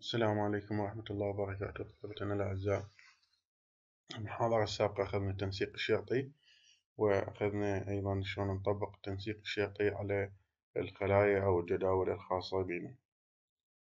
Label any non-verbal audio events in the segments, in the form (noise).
السلام عليكم ورحمة الله وبركاته طلبتنا الأعزاء المحاضرة السابقة أخذنا التنسيق الشرطي وأخذنا أيضا شلون نطبق التنسيق الشرطي على الخلايا أو الجداول الخاصة بنا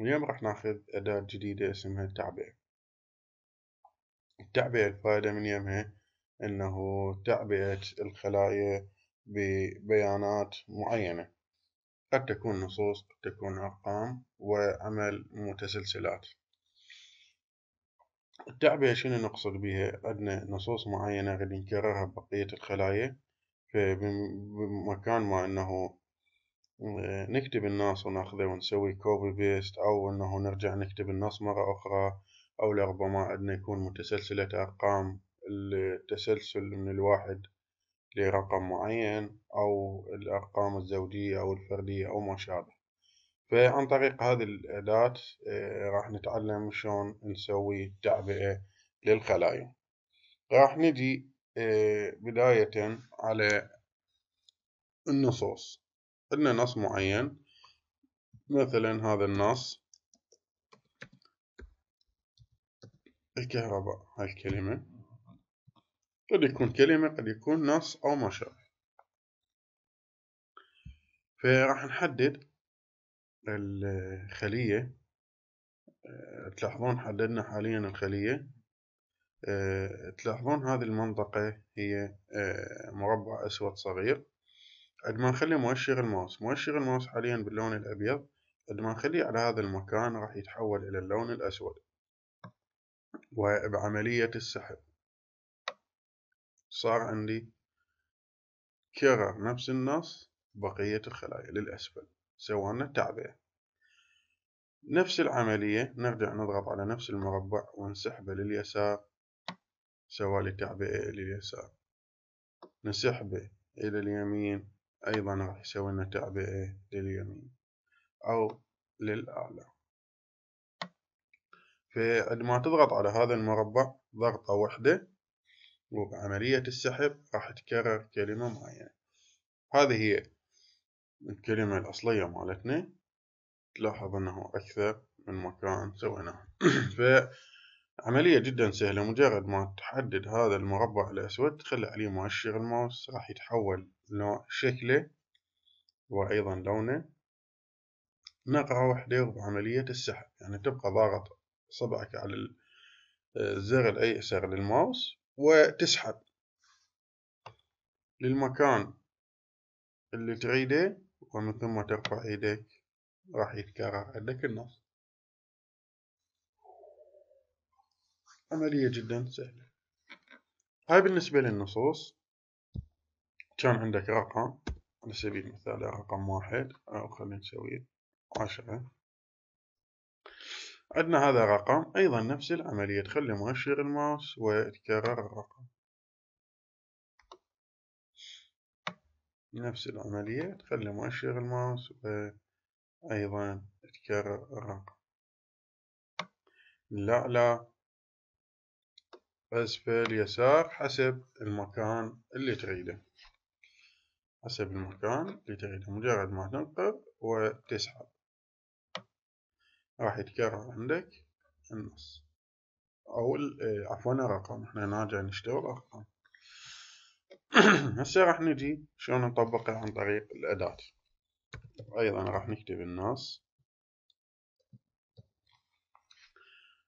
اليوم راح ناخذ أداة جديدة اسمها التعبئة التعبئة الفائدة من يمها أنه تعبئة الخلايا ببيانات معينة قد تكون نصوص قد تكون أرقام وعمل متسلسلات التعبئة شنو نقصد بها عندنا نصوص معينة غادي نكررها ببقية الخلايا فبمكان ما انه آه، نكتب النص وناخذه ونسوي كوبي بيست او انه نرجع نكتب النص مرة اخرى او لربما عندنا يكون متسلسلة ارقام التسلسل من الواحد لرقم معين أو الأرقام الزوجية أو الفردية أو ما شابه فعن طريق هذه الأداة راح نتعلم شلون نسوي تعبئة للخلايا راح نجي آه، بداية على النصوص عندنا نص معين مثلا هذا النص الكهرباء هاي الكلمة قد يكون كلمة قد يكون نص أو ما شابه فراح نحدد الخلية آه، تلاحظون حددنا حاليا الخلية آه، تلاحظون هذه المنطقة هي آه، مربع أسود صغير عد ما نخلي مؤشر الماوس مؤشر الماوس حاليا باللون الأبيض عد ما نخليه على هذا المكان راح يتحول إلى اللون الأسود وبعملية السحب صار عندي كرر نفس النص بقية الخلايا للأسفل سوانا لنا تعبئة نفس العملية نرجع نضغط على نفس المربع ونسحبه لليسار سوالي لي تعبئة نسحبه إلى اليمين أيضا راح يسوي لنا تعبئة لليمين أو للأعلى فعندما تضغط على هذا المربع ضغطة واحدة وبعملية السحب راح تكرر كلمة معينة هذه هي الكلمة الأصلية مالتنا تلاحظ أنه أكثر من مكان سويناه (clears throat) فعملية جدا سهلة مجرد ما تحدد هذا المربع الأسود تخلي عليه مؤشر الماوس راح يتحول لو شكله وأيضا لونه نقرة وحدة وبعملية السحب يعني تبقى ضاغط صبعك على الزر آه، الأيسر للماوس وتسحب للمكان اللي تعيده ومن ثم ترفع ايدك راح يتكرر عندك النص عملية جدا سهلة هاي بالنسبة للنصوص كان عندك رقم على سبيل المثال رقم واحد أو خلينا نسوي عشرة عندنا هذا رقم أيضا نفس العملية تخلي مؤشر الماوس ويتكرر الرقم نفس العملية تخلي مؤشر الماوس وأيضا يتكرر الرقم الأعلى أسفل يسار حسب المكان اللي تريده حسب المكان اللي تريده مجرد ما تنقر وتسحب راح يتكرر عندك النص او آه، عفوا الرقم احنا نرجع نشتغل ارقام (clears throat) هسه راح نجي شلون نطبقه عن طريق الاداة ايضا راح نكتب النص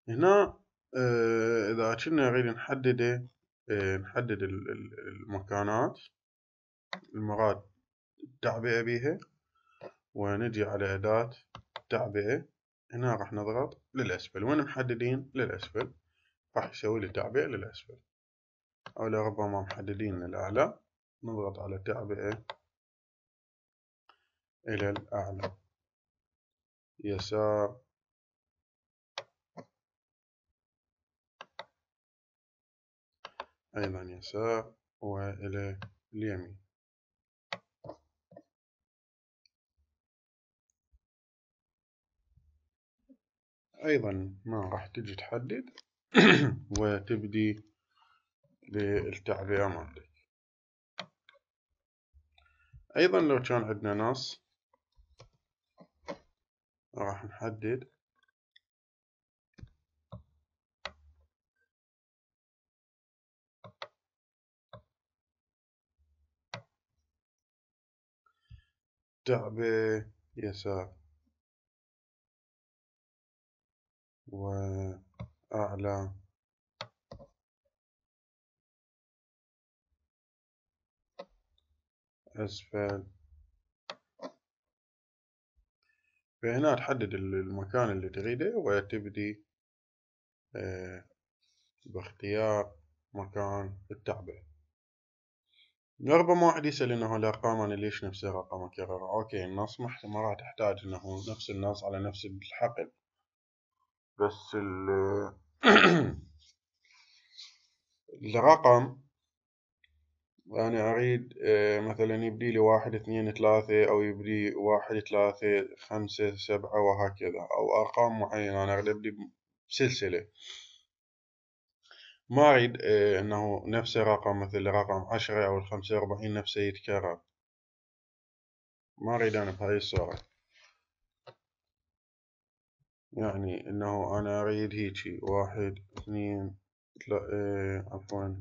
هنا آه، اذا كنا نريد نحدده آه، نحدد المكانات المراد التعبئة بيها ونجي على اداة تعبئة هنا راح نضغط للأسفل وين محددين للأسفل راح يسوي لي تعبئة للأسفل أو لربما محددين للأعلى نضغط على تعبئة إلى الأعلى يسار أيضا يسار وإلى اليمين أيضا ما راح تجي تحدد (clears throat) وتبدي للتعبئه مالتك أيضا لو كان عندنا نص راح نحدد تعبئة يسار وأعلى أسفل فهنا تحدد المكان اللي تريده وتبدي آه، باختيار مكان التعبئة ربما واحد يسأل انه الارقام انا ليش نفس الرقم اكرر اوكي النص ما راح تحتاج انه نفس النص على نفس الحقل بس (coughs) الرقم أنا أريد آه، مثلا يبدي لي واحد اثنين ثلاثة أو يبدي واحد ثلاثة خمسة سبعة وهكذا أو أرقام معينة أنا أريد أبدي بسلسلة ما أريد آه، أنه نفس الرقم مثل رقم عشرة أو الخمسة وأربعين نفسه يتكرر ما أريد أنا بهاي الصورة يعني انه انا اريد هيجي واحد اثنين تلا... ايه عفوا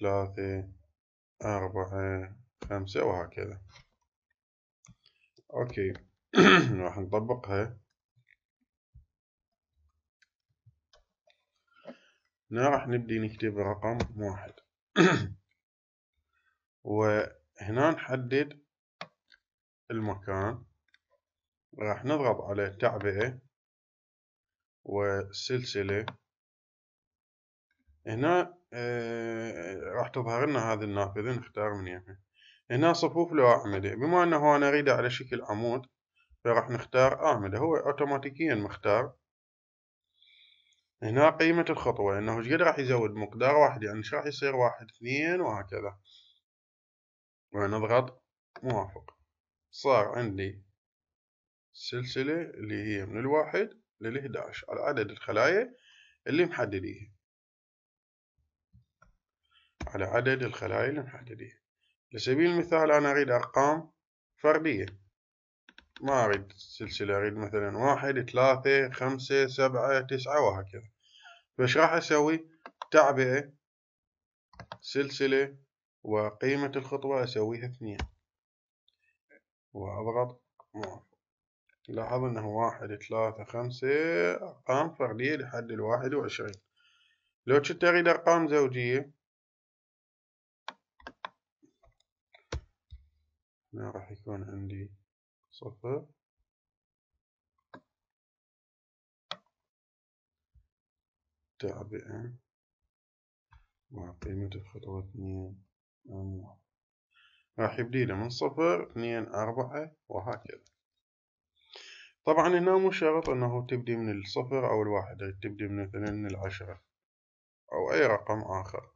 ثلاثة أربعة خمسة وهكذا اوكي (clears throat) راح نطبقها هنا راح نبدي نكتب رقم واحد (clears throat) وهنا نحدد المكان راح نضغط على تعبئة وسلسلة هنا آه راح تظهر لنا هذه النافذة نختار من يمها هنا صفوف لو أعمدة بما أنه أنا أريده على شكل عمود فراح نختار أعمدة هو أوتوماتيكيا مختار هنا قيمة الخطوة انه ايش قد راح يزود مقدار واحد يعني ايش راح يصير واحد اثنين وهكذا ونضغط موافق صار عندي سلسلة اللي هي من الواحد لل 11 على عدد الخلايا اللي محدديها على عدد الخلايا اللي محدديها لسبيل المثال أنا أريد أرقام فردية ما أريد سلسلة أريد مثلا واحد ثلاثة خمسة سبعة تسعة وهكذا فاش راح أسوي تعبئة سلسلة وقيمة الخطوة أسويها اثنين وأضغط موافق لاحظ انه واحد ثلاثة خمسة ارقام فردية لحد الواحد وعشرين لو كنت اريد ارقام زوجية هنا راح يكون عندي صفر تعبئة مع قيمة الخطوة اثنين راح يبدي له من صفر اثنين أربعة وهكذا طبعا هنا مو شرط انه تبدي من الصفر او الواحد تبدي من اثنين من العشرة او اي رقم اخر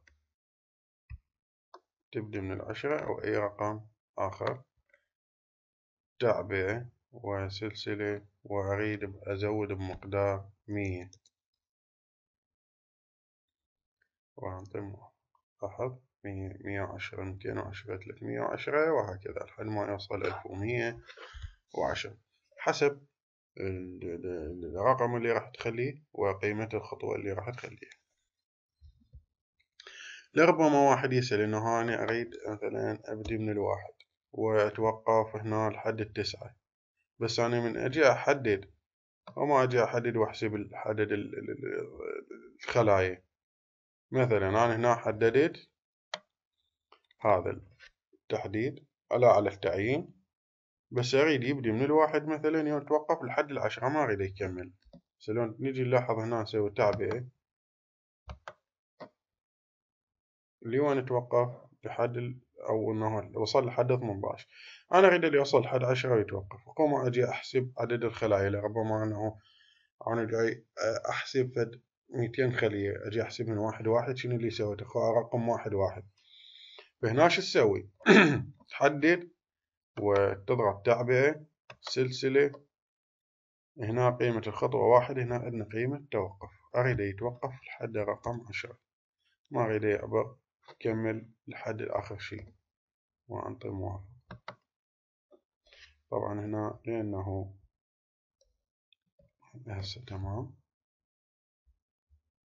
تبدي من العشرة او اي رقم اخر تعبئة وسلسلة واريد ازود بمقدار مية وأعطي لاحظ مية وعشرة ميتين وعشرة ثلاثمية وعشرة وهكذا لحد ما يوصل ألف ومية وعشرة حسب الرقم اللي راح تخليه وقيمة الخطوة اللي راح تخليها لربما واحد يسأل انه انا اريد مثلا ابدي من الواحد واتوقف هنا لحد التسعة بس انا من اجي احدد وما اجي احدد واحسب عدد الخلايا مثلا انا هنا حددت هذا التحديد على على التعيين بس اريد يبدي من الواحد مثلا يتوقف لحد العشرة ما اريد يكمل سلون نجي نلاحظ هنا نسوي تعبئة اللي هو نتوقف لحد ال... او انه وصل لحد 18 انا اريد اللي يوصل لحد 10 ويتوقف اقوم اجي احسب عدد الخلايا لربما انه انا جاي احسب فد 200 خلية اجي احسب من واحد واحد شنو اللي سويته رقم واحد واحد فهنا شو تسوي (clears throat) تحدد وتضغط تعبئة سلسلة هنا قيمة الخطوة واحد هنا عندنا قيمة توقف أريد يتوقف لحد رقم عشرة ما أريد أبر كمل لحد آخر شيء وأنطي موافق طبعا هنا لأنه هسه تمام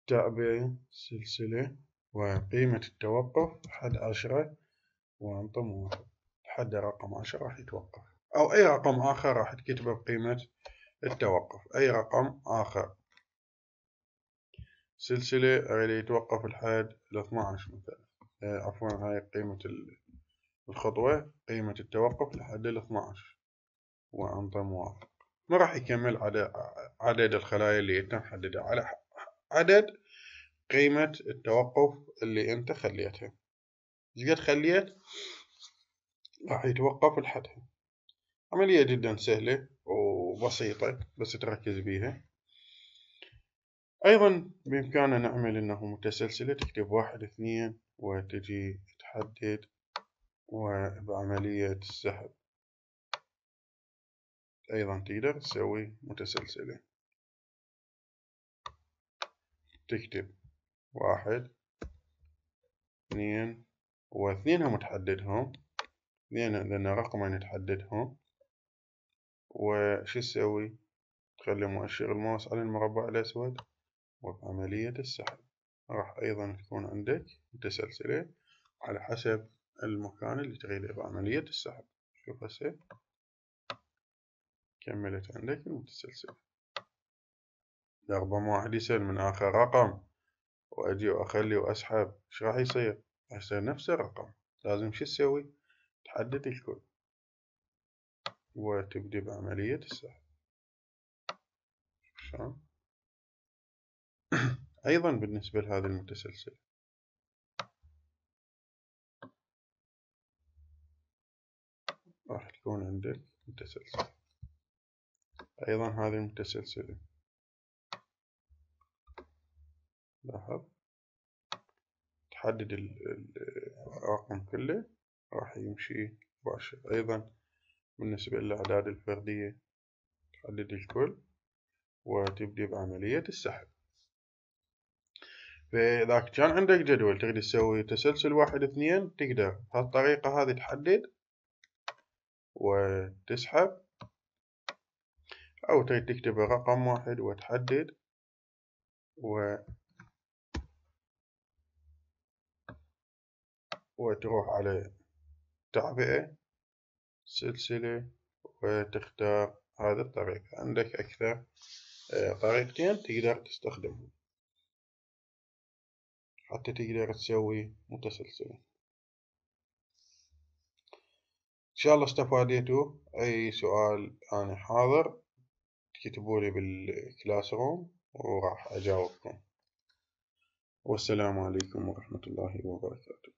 تعبئة سلسلة وقيمة التوقف حد عشرة وأنطي موافق حد رقم عشرة راح يتوقف أو أي رقم آخر راح تكتبه بقيمة التوقف أي رقم آخر سلسلة أريد يتوقف الحد الاثنى 12 مثلا آه، عفوا هاي قيمة الخطوة قيمة التوقف لحد ال 12 وأنطى موافق ما راح يكمل عدد, عدد الخلايا اللي انت حددها على عدد قيمة التوقف اللي انت خليتها ايش قد خليت راح يتوقف لحدها عملية جدا سهلة وبسيطة بس تركز بيها أيضا بإمكاننا نعمل أنه متسلسلة تكتب واحد اثنين وتجي تحدد وبعملية السحب أيضا تقدر تسوي متسلسلة تكتب واحد اثنين واثنينها تحددهم لأن عندنا رقما نتحدده يعني وش تسوي تخلي مؤشر الماوس على المربع الأسود وعملية السحب راح أيضا تكون عندك متسلسلة على حسب المكان اللي تريده بعملية السحب شوف هسه كملت عندك المتسلسلة لربما واحد يسأل من آخر رقم وأجي وأخلي وأسحب إيش راح يصير؟ راح يصير نفس الرقم لازم شو تسوي؟ تحدد الكل وتبدأ بعملية السحب شلون (clears throat) أيضا بالنسبة لهذه المتسلسل راح تكون عندك متسلسل أيضا هذه المتسلسل لاحظ تحدد الرقم كله راح يمشي مباشر أيضا بالنسبة للأعداد الفردية تحدد الكل وتبدي بعملية السحب فإذا كان عندك جدول تريد تسوي تسلسل واحد اثنين تقدر هالطريقة هذه تحدد وتسحب أو تريد تكتب رقم واحد وتحدد و وتروح على تعبئة سلسلة وتختار هذا الطريق عندك أكثر آه، طريقتين تقدر تستخدمهم حتى تقدر تسوي متسلسلة إن شاء الله استفاديتوا أي سؤال أنا حاضر تكتبولي بالكلاس روم وراح أجاوبكم والسلام عليكم ورحمة الله وبركاته